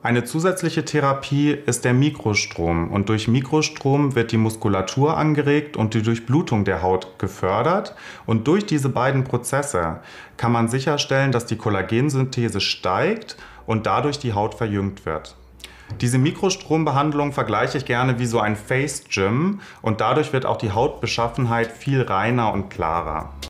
Eine zusätzliche Therapie ist der Mikrostrom und durch Mikrostrom wird die Muskulatur angeregt und die Durchblutung der Haut gefördert und durch diese beiden Prozesse kann man sicherstellen, dass die Kollagensynthese steigt und dadurch die Haut verjüngt wird. Diese Mikrostrombehandlung vergleiche ich gerne wie so ein Face Gym und dadurch wird auch die Hautbeschaffenheit viel reiner und klarer.